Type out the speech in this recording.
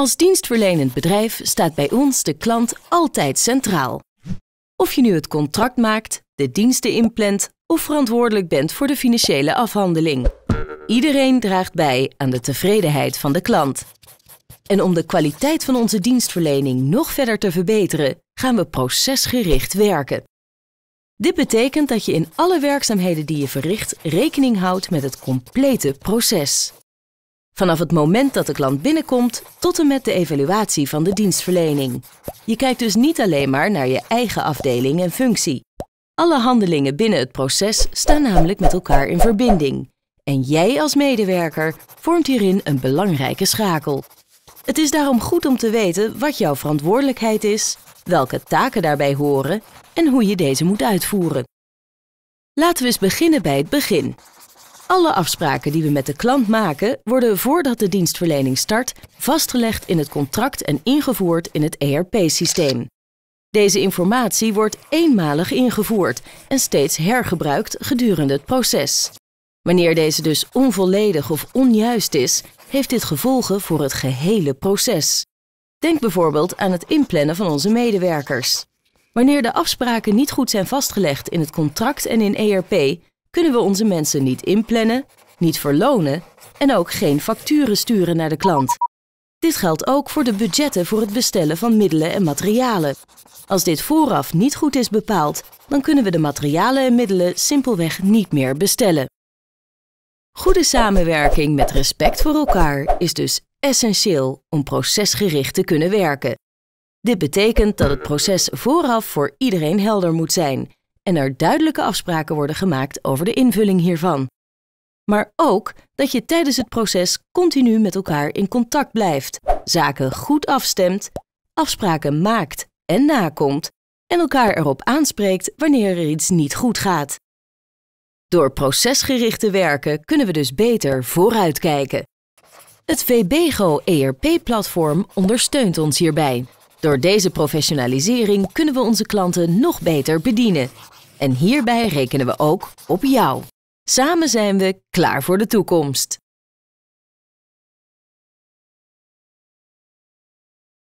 Als dienstverlenend bedrijf staat bij ons de klant altijd centraal. Of je nu het contract maakt, de diensten inplant of verantwoordelijk bent voor de financiële afhandeling. Iedereen draagt bij aan de tevredenheid van de klant. En om de kwaliteit van onze dienstverlening nog verder te verbeteren, gaan we procesgericht werken. Dit betekent dat je in alle werkzaamheden die je verricht rekening houdt met het complete proces. Vanaf het moment dat de klant binnenkomt tot en met de evaluatie van de dienstverlening. Je kijkt dus niet alleen maar naar je eigen afdeling en functie. Alle handelingen binnen het proces staan namelijk met elkaar in verbinding. En jij als medewerker vormt hierin een belangrijke schakel. Het is daarom goed om te weten wat jouw verantwoordelijkheid is, welke taken daarbij horen en hoe je deze moet uitvoeren. Laten we eens beginnen bij het begin. Alle afspraken die we met de klant maken, worden voordat de dienstverlening start vastgelegd in het contract en ingevoerd in het ERP-systeem. Deze informatie wordt eenmalig ingevoerd en steeds hergebruikt gedurende het proces. Wanneer deze dus onvolledig of onjuist is, heeft dit gevolgen voor het gehele proces. Denk bijvoorbeeld aan het inplannen van onze medewerkers. Wanneer de afspraken niet goed zijn vastgelegd in het contract en in ERP, kunnen we onze mensen niet inplannen, niet verlonen en ook geen facturen sturen naar de klant. Dit geldt ook voor de budgetten voor het bestellen van middelen en materialen. Als dit vooraf niet goed is bepaald, dan kunnen we de materialen en middelen simpelweg niet meer bestellen. Goede samenwerking met respect voor elkaar is dus essentieel om procesgericht te kunnen werken. Dit betekent dat het proces vooraf voor iedereen helder moet zijn en er duidelijke afspraken worden gemaakt over de invulling hiervan. Maar ook dat je tijdens het proces continu met elkaar in contact blijft, zaken goed afstemt, afspraken maakt en nakomt en elkaar erop aanspreekt wanneer er iets niet goed gaat. Door procesgerichte werken kunnen we dus beter vooruitkijken. Het VBGO ERP-platform ondersteunt ons hierbij. Door deze professionalisering kunnen we onze klanten nog beter bedienen. En hierbij rekenen we ook op jou. Samen zijn we klaar voor de toekomst.